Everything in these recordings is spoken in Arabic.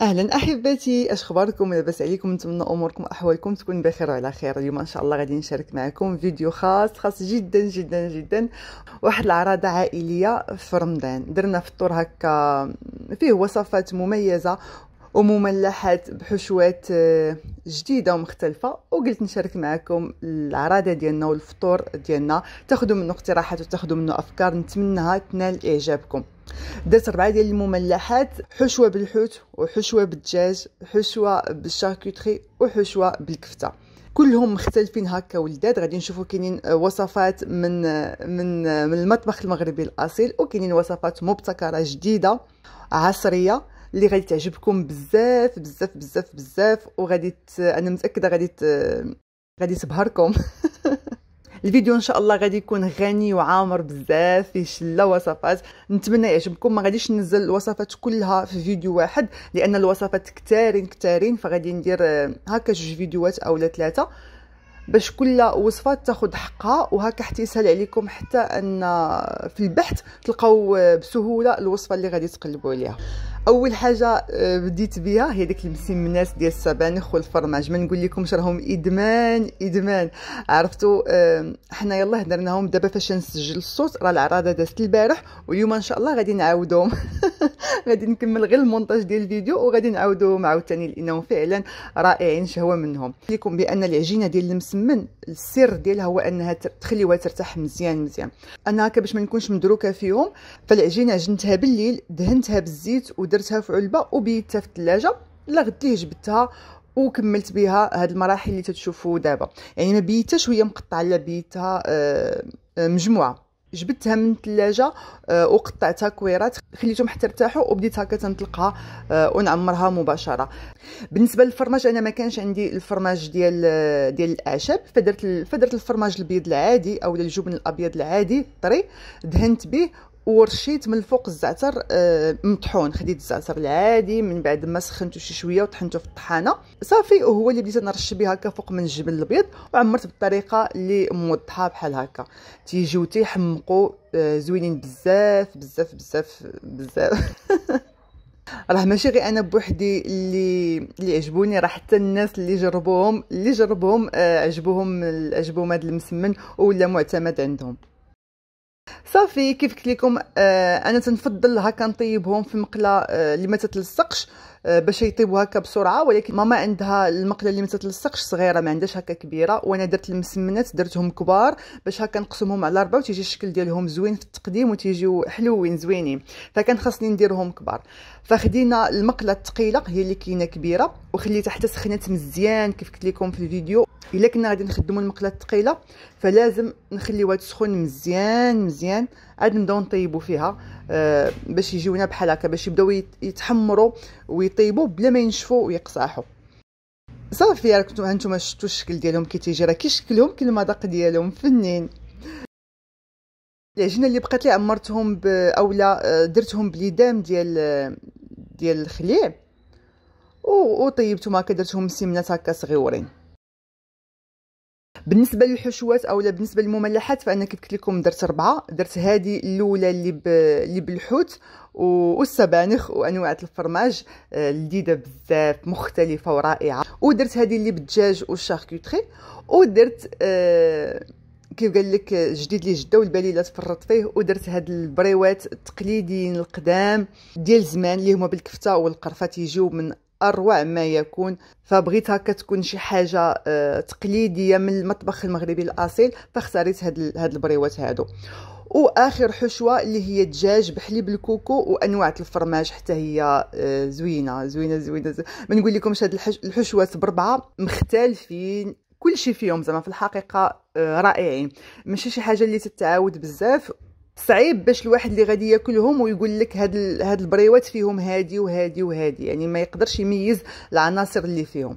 اهلا احبتي اش اخباركم لاباس عليكم نتمنى اموركم احوالكم تكون بخير وعلى خير اليوم ان شاء الله غادي نشارك معكم فيديو خاص خاص جدا جدا جدا واحد العراضه عائليه في رمضان درنا فطور هكا فيه وصفات مميزه ومملحات بحشوات آه، جديده ومختلفه وقلت نشارك معكم العراده ديالنا والفطور ديالنا تاخذوا منه اقتراحات وتاخذوا منه افكار نتمناها تنال اعجابكم درت ربعه ديال المملحات حشوه بالحوت وحشوه بالدجاج حشوه بالشاركوتري وحشوه بالكفته كلهم مختلفين هكا ولداد غادي نشوفوا كاينين وصفات من من من المطبخ المغربي الاصيل وكاينين وصفات مبتكره جديده عصريه اللي غادي تعجبكم بزاف بزاف بزاف بزاف وغادي انا متاكده غادي ت... غادي تبهركم الفيديو ان شاء الله غادي يكون غني وعامر بزاف فيه شله وصفات نتمنى يعجبكم ما غاديش ننزل الوصفات كلها في فيديو واحد لان الوصفات كتارين كتارين فغادي ندير آه، هكا جوج فيديوهات اولا ثلاثه باش كل وصفه تاخد حقها وهكا يسهل عليكم حتى ان في البحث تلقاو بسهوله الوصفه اللي غادي تقلبوا عليها اول حاجه آه، بديت بها هي ديك المسمنات ديال السبانخ والفرماج ما نقول لكمش راهم ادمان ادمان عرفتوا آه، حنا يلاه هدرناهم دابا فاش نسجل الصوت راه العراضه دازت البارح واليوم ان شاء الله غادي نعاودهم غادي نكمل غير المونتاج ديال الفيديو وغادي نعاودهم عاوتاني لانهم فعلا رائعين شهوه منهم لكم بان العجينه ديال المس من السر ديالها هو انها تخليوها ترتاح مزيان مزيان انا هكا باش ما نكونش مدروكه فيهم فالعجينه عجنتها بالليل دهنتها بالزيت ودرتها في علبه وبيتها في الثلاجه لا غديه جبتها وكملت بها هاد المراحل اللي تتشوفوا دابا يعني ما بيتها شويه مقطعه لا بيتها آه، آه، مجموعه جبدتها من الثلاجه آه، وقطعتها كويرات خليتهم حتى ارتاحوا وبديت هكا تنطلقها آه، ونعمرها مباشره بالنسبه للفرماج انا ما كانش عندي الفرماج ديال آه، ديال الاعشاب فدرت فدرت الفرماج البيض العادي او الجبن الابيض العادي طري دهنت به ورشيت من الفوق الزعتر أه مطحون خديت الزعتر العادي من بعد ما سخنته شي شويه وطحنته في الطحانه صافي وهو اللي بديت نرش به هكا فوق من الجبن الابيض وعمرت بالطريقه اللي موضحه بحال هكا تيجيو تيحمقوا آه، زوينين بزاف بزاف بزاف بزاف راه ماشي غير انا بوحدي اللي اللي عجبوني راه حتى الناس اللي جربوهم اللي جربوهم آه، عجبوهم عجبهم هذا المسمن ولا معتمد عندهم صافي كيف قلت لكم آه انا تنفضل هكا نطيبهم في مقله آه اللي ما تتلصقش آه، باش يطيبوا هكا بسرعه ولكن ماما عندها المقله اللي ما تتلصقش صغيره ما عندهاش هكا كبيره وانا درت المسمنات درتهم كبار باش هكا نقسمهم على ربعه وتيجي الشكل ديالهم زوين في التقديم وتيجيو حلوين زوينين فكان خاصني نديرهم كبار فخدينا المقله الثقيله هي اللي كاينه كبيره وخليتها حتى سخنت مزيان كيف قلت لكم في الفيديو الا كنا غادي نخدموا المقله الثقيله فلازم نخليوها تسخن مزيان مزيان عاد نبداو نطيبوا فيها آه باش يجيونا بحال هكا باش يبداو يتحمروا ويطيبوا بلا ما ينشفوا ويقصاحوا صافي كنتو هانتوما شفتوا الشكل ديالهم كي تيجي راه كي شكلهم كي المذاق ديالهم فنين العجينه اللي بقات لي عمرتهم اولا درتهم بليدام ديال ديال الخليع وطيبتهم هكا درتهم سمنات هكا صغيورين بالنسبه للحشوات اولا بالنسبه للمملحات فانا كيف قلت لكم درت اربعه درت هذه الاولى اللي ب... اللي بالحوت والسبانخ وانواع الفرماج آه، لذيذه بزاف مختلفه ورائعه ودرت هذه اللي بالدجاج والشاركوتري ودرت آه كيف قال لك جديد لي جده لا تفرط فيه ودرت هاد البريوات التقليديين القدام ديال زمان اللي هما بالكفته والقرفه تيجيو من اروع ما يكون فبغيت هكا تكون شي حاجه آه، تقليديه من المطبخ المغربي الاصيل فاختاريت هاد هاد البريوات هادو واخر حشوه اللي هي الدجاج بحليب الكوكو وانواع الفرماج حتى هي آه، زوينه زوينه زوينه, زوينة. ما نقول لكمش هاد الحشوات بربعه مختلفين كل شيء فيهم زعما في الحقيقه آه، رائعين ماشي شي حاجه اللي تتعاود بزاف صعيب باش الواحد اللي غادي ياكلهم ويقول لك هاد ال... هاد البريوات فيهم هادي وهادي وهادي يعني ما يقدرش يميز العناصر اللي فيهم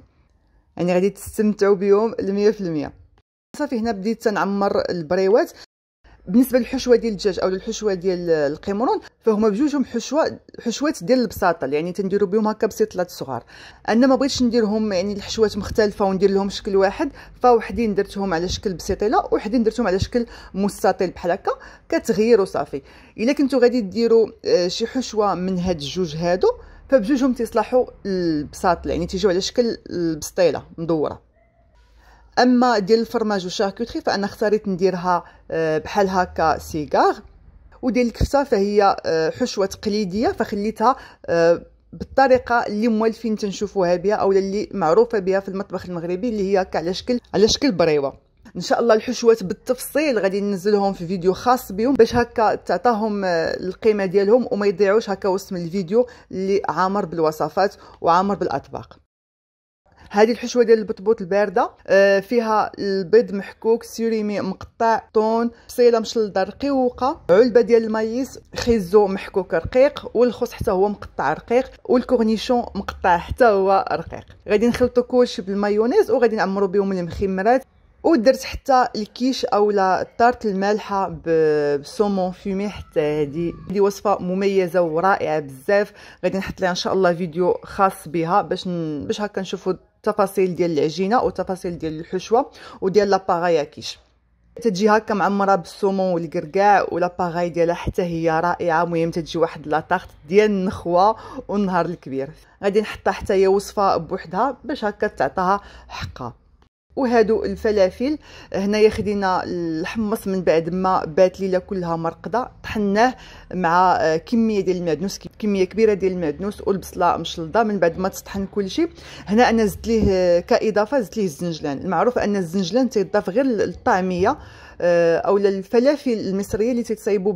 يعني غادي تستمتعوا بهم 100% صافي هنا بديت تنعمر البريوات بالنسبه للحشوه ديال الدجاج او الحشوه ديال القمرون فهما بجوجهم حشوه حشوات ديال البساطه يعني تنديروا بهم هكا بسيطلات صغار انا ما بغيتش نديرهم يعني الحشوات مختلفه وندير لهم شكل واحد فوحدين درتهم على شكل بسيطيله وحدين درتهم على شكل مستطيل بحال هكا كتغيروا صافي الا كنتو غادي ديروا آه، شي حشوه من هاد الجوج هادو فبجوجهم تيصلحوا البساطل يعني تيجيو على شكل البسطيله مدوره اما ديال الفرماج وشاركوتري فانا اختاريت نديرها آه، بحال هكا سيغار وديال الكفته فهي آه، حشوه تقليديه فخليتها آه، بالطريقه اللي موالفين تنشوفوها بها او اللي معروفه بها في المطبخ المغربي اللي هي على شكل على شكل بريوه ان شاء الله الحشوات بالتفصيل غادي ننزلهم في فيديو خاص بهم باش هكا تعطاهم القيمه ديالهم وما يضيعوش هكا وسط من الفيديو اللي عامر بالوصفات وعامر بالاطباق هذه الحشوه ديال البطبوط البارده آه فيها البيض محكوك سيريمي مقطع طون بصيله مشلده رقيقه علبه ديال المايس خيزو محكوك رقيق والخس حتى هو مقطع رقيق والكورنيشون مقطع حتى هو رقيق غادي نخلطو كلشي بالمايونيز وغادي نعمرو بهم المخمرات ودرت حتى الكيش لا الطارت المالحه بالسومون فيمي حتى هذه هذه وصفه مميزه ورائعه بزاف غادي نحط لها ان شاء الله فيديو خاص بها باش باش هكا نشوفوا التفاصيل ديال العجينه وتفاصيل ديال الحشوه وديال لاباغاي كيش تتجي هكا معمره بالسومون والكركاع ولاباغاي ديالها حتى هي رائعه المهم تتجي واحد لاطارت ديال النخوه والنهار الكبير غادي نحطها حتى هي وصفه بوحدها باش هكا تعطاها حقها وهادو الفلافل هنايا خدينا الحمص من بعد ما بات ليله كلها مرقده طحناه مع كميه ديال المعدنوس كميه كبيره ديال المعدنوس والبصله مشلضه من بعد ما تطحن كلشي هنا انا زدت ليه كاضافه زدت ليه الزنجلان المعروف ان الزنجلان تيضاف غير للطعميه آه، او للفلافل المصريه اللي تتصايبوا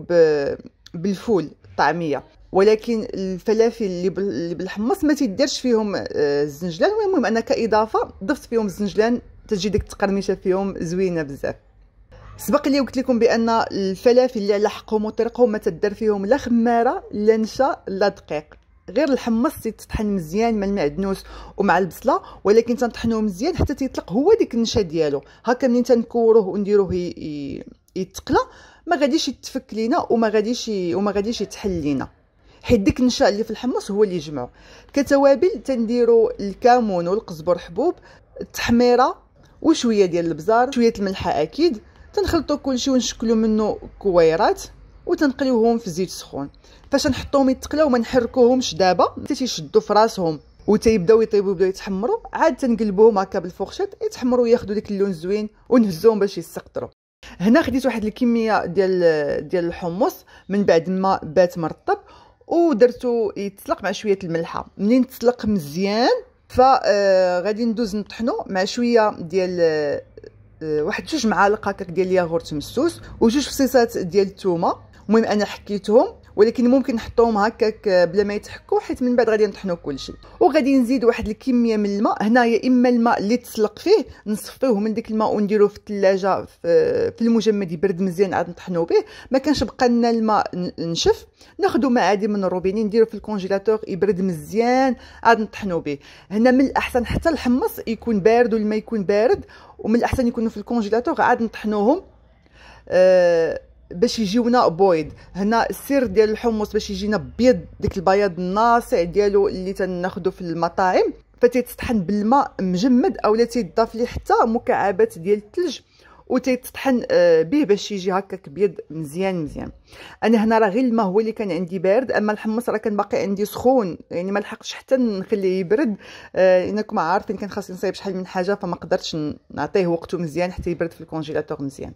بالفول الطعميه ولكن الفلافل اللي بالحمص ما تيديرش فيهم آه، الزنجلان المهم انا كاضافه ضفت فيهم الزنجلان تجي ديك التقرميشه فيهم زوينه بزاف سبق لي قلت لكم بان الفلافل اللي على حقهم وطريقهم ما تدار فيهم لا خماره لا نشا لا دقيق غير الحمص تيتطحن مزيان مع المعدنوس ومع البصله ولكن تنطحنوه مزيان حتى تيطلق هو ديك النشا ديالو هكا منين تنكوروه ونديروه يتقلى ما غاديش يتفك لينا وما غاديش وما غاديش يتحل لينا حيت ديك النشا اللي في الحمص هو اللي يجمعو كتوابل تنديرو الكمون والقزبر حبوب التحميره وشويه ديال البزار شويه الملحه اكيد تنخلطو كلشي ونشكلو منه كويرات وتنقليوهم في زيت سخون فاش نحطوهم يتقلاو ما نحركوهمش دابا حتى تيشدوا في راسهم وتيبداو يطيبوا يبداو يتحمروا عاد تنقلبوهم هكا بالفورشيط يتحمروا ياخذوا ديك اللون الزوين ونهزوهم باش يسقطروا هنا خديت واحد الكميه ديال ديال الحمص من بعد ما بات مرطب ودرتو يتسلق مع شويه الملحه منين تسلق مزيان فغادي آه، ندوز نطحنو مع شويه ديال آه، آه، واحد جوج معالق هكاك ديال الياغورت مسوس وجوج فصيصات ديال الثومه المهم انا حكيتهم ولكن ممكن نحطوهم هكاك بلا ما يتحكوا حيت من بعد غادي نطحنوا كلشي وغادي نزيد واحد الكميه من الماء هنا يا اما الماء اللي تسلق فيه نصفيوه من ديك الماء ونديروه في الثلاجه في المجمد يبرد مزيان عاد نطحنوا به ما كانش بقى لنا الماء نشف ناخذوا ماء عادي من الروبيني نديروه في الكونجيلاتور يبرد مزيان عاد نطحنوا به هنا من الاحسن حتى الحمص يكون بارد والماء يكون بارد ومن الاحسن يكونوا في الكونجيلاتور عاد نطحنوهم أه باش يجيونا بويض هنا السر ديال الحمص باش يجينا بيض ديك البياض الناصع ديالو اللي تناخدو في المطاعم فتيتطحن بالماء مجمد اولا تيضاف ليه حتى مكعبات ديال الثلج وتيتطحن به آه، باش يجي هكاك بيض مزيان مزيان انا هنا راه غير الماء هو اللي كان عندي بارد اما الحمص راه كان باقي عندي سخون يعني ما لحقتش حتى نخليه يبرد آه، انكم عارفين كان خاصني نصايب شحال من حاجه فما قدرتش نعطيه وقته مزيان حتى يبرد في الكونجيلاتور مزيان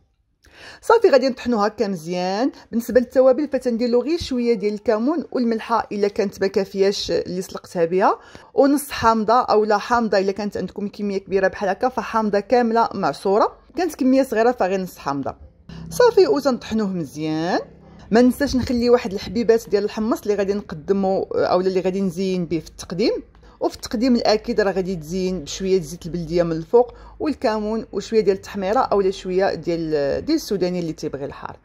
صافي غادي نطحنو هكا مزيان بالنسبه للتوابل فتنديرو غير شويه ديال الكمون والملحه الا كانت ما كافياش اللي سلقتها بها ونص حامضه اولا حامضه الا كانت عندكم كميه كبيره بحال هكا فحامضه كامله معصوره كانت كميه صغيره فغير نص حامضه صافي وتنطحنوه مزيان ما ننساش نخلي واحد الحبيبات ديال الحمص اللي غادي نقدمو اولا اللي غادي نزين به في التقديم وفي التقديم الاكيد راه غادي تزين بشويه زيت البلديه من الفوق والكمون وشويه ديال التحميره اولا شويه ديال ديال السوداني اللي تيبغي الحار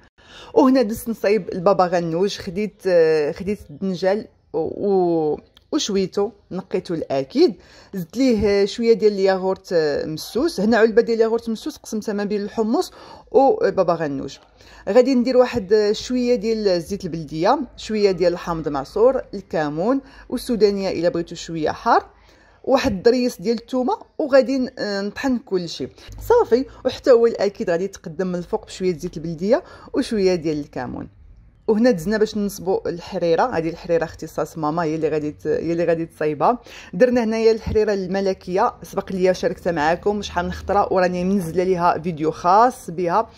وهنا دزت نصايب البابا غنوج خديت خديت الدنجال و وشويتو نقيتو الاكيد زدت ليه شويه ديال الياغورت مسوس هنا علبه ديال الياغورت مسوس قسمتها ما بين الحمص وبابا غنوج غادي ندير واحد شويه ديال الزيت البلديه شويه ديال الحامض معصور الكمون والسودانيه الا بغيتو شويه حار واحد الضريس ديال الثومه وغادي نطحن كلشي صافي وحتى هو الاكيد غادي يتقدم من الفوق بشويه زيت البلديه وشويه ديال الكمون وهنا دزنا باش نصبوا الحريره هذه الحريره اختصاص ماما هي اللي غادي هي اللي غادي تصايبها درنا هنايا الحريره الملكيه سبق ليا شاركتها معكم شحال من خطره وراني منزله ليها فيديو خاص بها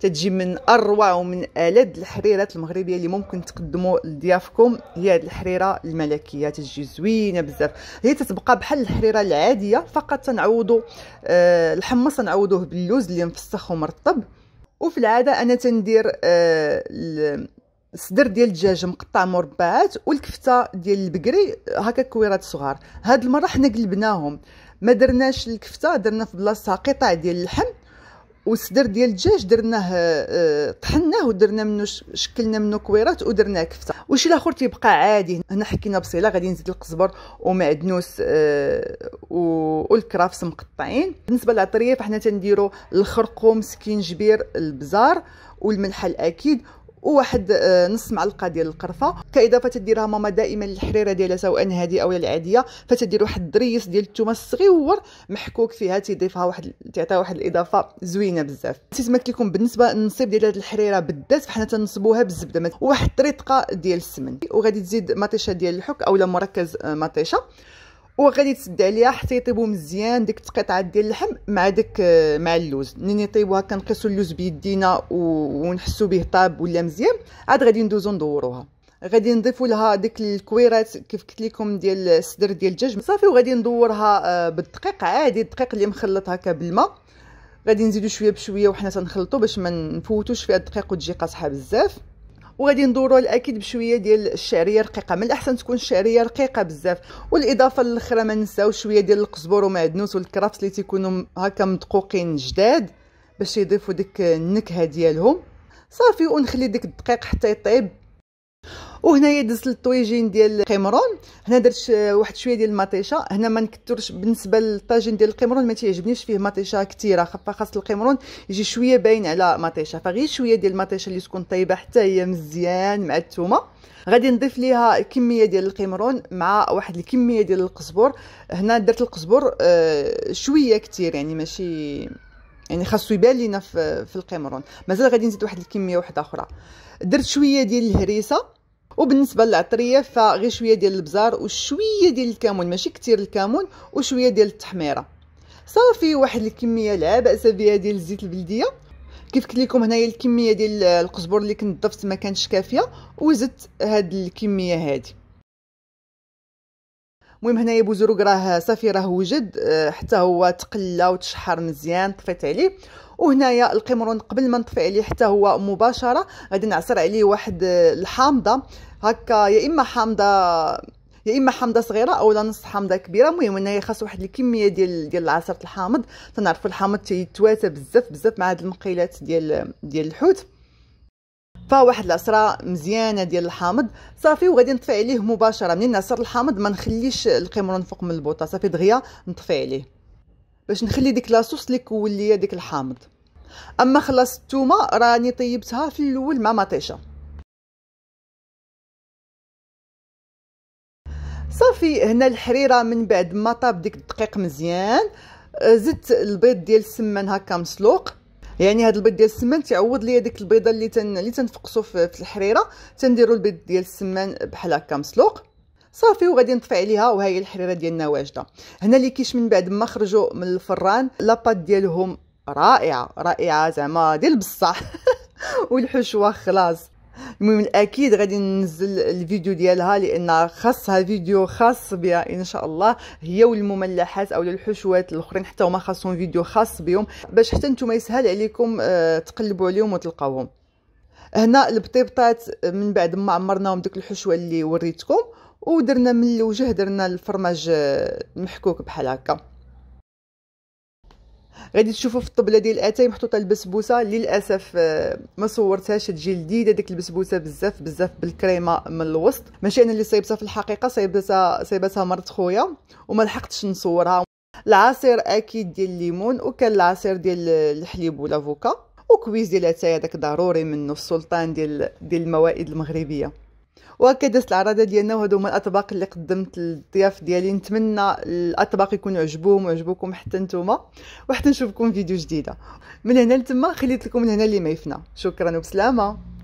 تتجي من اروع ومن الد الحريرات المغربيه اللي ممكن تقدموا لضيافكم هي هذه الحريره الملكيه تجي زوينه بزاف هي تتبقى بحال الحريره العاديه فقط تنعوضوا أه الحمص نعوضوه باللوز اللي مفسخ ومرطب وفي العاده انا تندير أه الصدر ديال الدجاج مقطع مربعات والكفته ديال البقري هكا كويرات صغار هاد المره حنا قلبناهم ما درناش الكفته درنا في بلاصتها قطع ديال اللحم والصدر ديال الدجاج درناه آه، طحناه ودرنا منه شكلنا منه كويرات ودرناه كفته وشي الاخر تيبقى عادي هنا حكينا بصيله غادي نزيد القزبر ومعدنوس آه، والكرافس مقطعين بالنسبه للعطريه فحنا تنديروا الخرقوم سكينجبير البزار والملحه الاكيد وواحد آه، نص معلقه ديال القرفه كاضافه تديرها ماما دائما الحريره ديالها سواء هذه او العاديه فتدير واحد الدريس ديال الثومه الصغيور محكوك فيها تضيفها واحد تعطيها واحد الاضافه زوينه بزاف تيتمثل لكم بالنسبه للنصيب ديال هذه الحريره بالذات فحنا تنصبوها بالزبده واحد الطريقه ديال السمن وغادي تزيد مطيشه ديال الحك اولا مركز آه، مطيشه وغادي تسد عليها حتى يطيبوا مزيان ديك القطعه ديال اللحم مع داك آه، مع اللوز منين يطيبوها كنقيسوا اللوز بيدينا ونحسوا به طاب ولا مزيان عاد غادي ندوزو ندوروها غادي نضيفوا لها ديك الكويرات كيف قلت لكم ديال الصدر ديال الدجاج صافي وغادي ندورها آه، بالدقيق عادي الدقيق اللي مخلط هكا بالماء غادي نزيدو شويه بشويه وحنا تنخلطو باش ما نفوتوش فيها الدقيق وتجي قاصحه بزاف وغادي ندورو الاكيد بشويه ديال الشعريه رقيقه من الاحسن تكون الشعريه رقيقه بزاف والاضافه للاخره ما نساو شويه ديال القزبر ومعدنوس والكرافس اللي تيكونوا هكا مدقوقين جداد باش يضيفوا ديك النكهه ديالهم صافي ونخلي ديك الدقيق حتى يطيب وهنايا دزت الطويجين ديال القمرون هنا درت آه، واحد شويه ديال المطيشه هنا ما نكثرش بالنسبه للطاجين ديال القمرون ما تيعجبنيش فيه مطيشه كثيره خاص القمرون يجي شويه باين على مطيشه فغير شويه ديال المطيشه اللي تكون طيبه حتى هي مزيان مع الثومه غادي نضيف ليها كميه ديال القمرون مع واحد الكميه ديال القزبر هنا درت القزبر آه، شويه كثير يعني ماشي يعني خاصو يبان لينا في, في القمرون مازال غادي نزيد واحد الكميه واحده اخرى درت شويه ديال الهريسه وبالنسبه للعطريه فغير شويه ديال البزار وشويه ديال الكمون ماشي كثير الكمون وشويه ديال التحميره صافي واحد الكميه لا باس بها ديال الزيت البلديه كيف قلت لكم هنايا الكميه ديال القزبر اللي كنت ضفت ما كانتش كافيه وزدت هاد الكميه هادي المهم هنايا بوزروك راه صافي راه وجد آه، حتى هو تقلى وتشحر مزيان طفيت عليه وهنايا القمرون قبل ما نطفي عليه حتى هو مباشره غادي نعصر عليه واحد الحامضه هكا يا اما حامضه يا اما حامضه صغيره اولا نص حامضه كبيره المهم هنايا خاص واحد الكميه ديال ديال العصير الحامض تنعرفوا الحامض تيتواتى بزاف بزاف مع هاد المقيلات ديال ديال الحوت فواحد العصره مزيانه ديال الحامض صافي وغادي نطفي عليه مباشره منين نعصر الحامض ما نخليش القمرون فوق من البوطه صافي دغيا نطفي عليه باش نخلي ديك لاصوص اللي كولي ديك الحامض اما خلاص التومه راني طيبتها في الاول مع مطيشه صافي هنا الحريره من بعد ما طاب ديك الدقيق مزيان زدت البيض ديال السمن هكا مسلوق يعني هذا البيض ديال السمن تعوض ليا ديك البيضه اللي تن اللي تنفقصو في الحريره تنديروا البيض ديال السمن بحال هكا مسلوق صافي وغادي نطفي عليها وهي الحريره ديالنا واجده هنا اللي كيش من بعد ما خرجوا من الفران لاباط ديالهم رائعه رائعه زعما ديال بصح والحشوه خلاص المهم الاكيد غادي ننزل الفيديو ديالها لان خاصها فيديو خاص بها ان شاء الله هي والمملحات او الحشوات الاخرين حتى هما خاصهم فيديو خاص بهم باش حتى نتوما يسهل عليكم آه، تقلبوا عليهم وتلقاوهم هنا البطيبطات من بعد ما عمرناهم ديك الحشوه اللي وريتكم ودرنا من الوجه درنا الفرماج آه، محكوك بحال هكا غادي تشوفوا في الطبله ديال الاتاي محطوطه البسبوسه للاسف آه، ما صورتهاش تجي لذيذه ديك البسبوسه بزاف بزاف بالكريمه من الوسط ماشي انا اللي صايبتها في الحقيقه صايبتها صايبتها مرت خويا وما لحقتش نصورها العصير اكيد ديال الليمون وكان العصير ديال الحليب ولافوكا وكويز ديال الاتاي هذاك ضروري منه السلطان ديال ديال الموائد المغربيه وكدس العرضه ديالنا وهادو هما الاطباق اللي قدمت للضياف ديالي نتمنى الاطباق يكونوا عجبوهم وعجبوكم حتى نتوما وحتى نشوفكم فيديو جديده من هنا لتما خليت لكم من هنا اللي ما يفنى شكرا وبسلامه